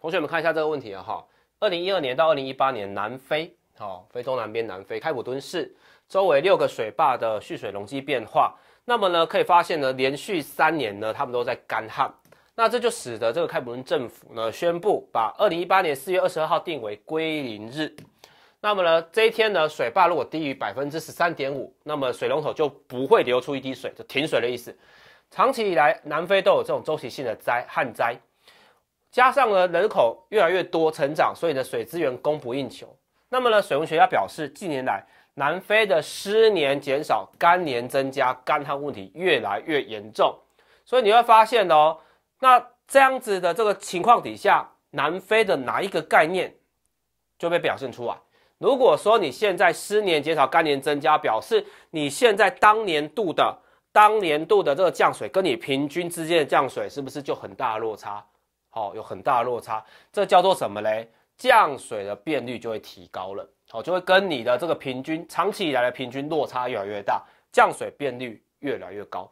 同学们看一下这个问题啊哈，二零一二年到二零一八年，南非，好，非洲南边南非开普敦市周围六个水坝的蓄水容积变化。那么呢，可以发现呢，连续三年呢，他们都在干旱。那这就使得这个开普敦政府呢，宣布把二零一八年四月二十二号定为归零日。那么呢，这一天呢，水坝如果低于百分之十三点五，那么水龙头就不会流出一滴水，就停水的意思。长期以来，南非都有这种周期性的灾旱灾。加上了人口越来越多、成长，所以呢水资源供不应求。那么呢，水文学家表示，近年来南非的湿年减少、干年增加，干旱问题越来越严重。所以你会发现哦，那这样子的这个情况底下，南非的哪一个概念就被表现出啊？如果说你现在湿年减少、干年增加，表示你现在当年度的当年度的这个降水跟你平均之间的降水是不是就很大的落差？好，有很大的落差，这叫做什么嘞？降水的变率就会提高了，好，就会跟你的这个平均，长期以来的平均落差越来越大，降水变率越来越高。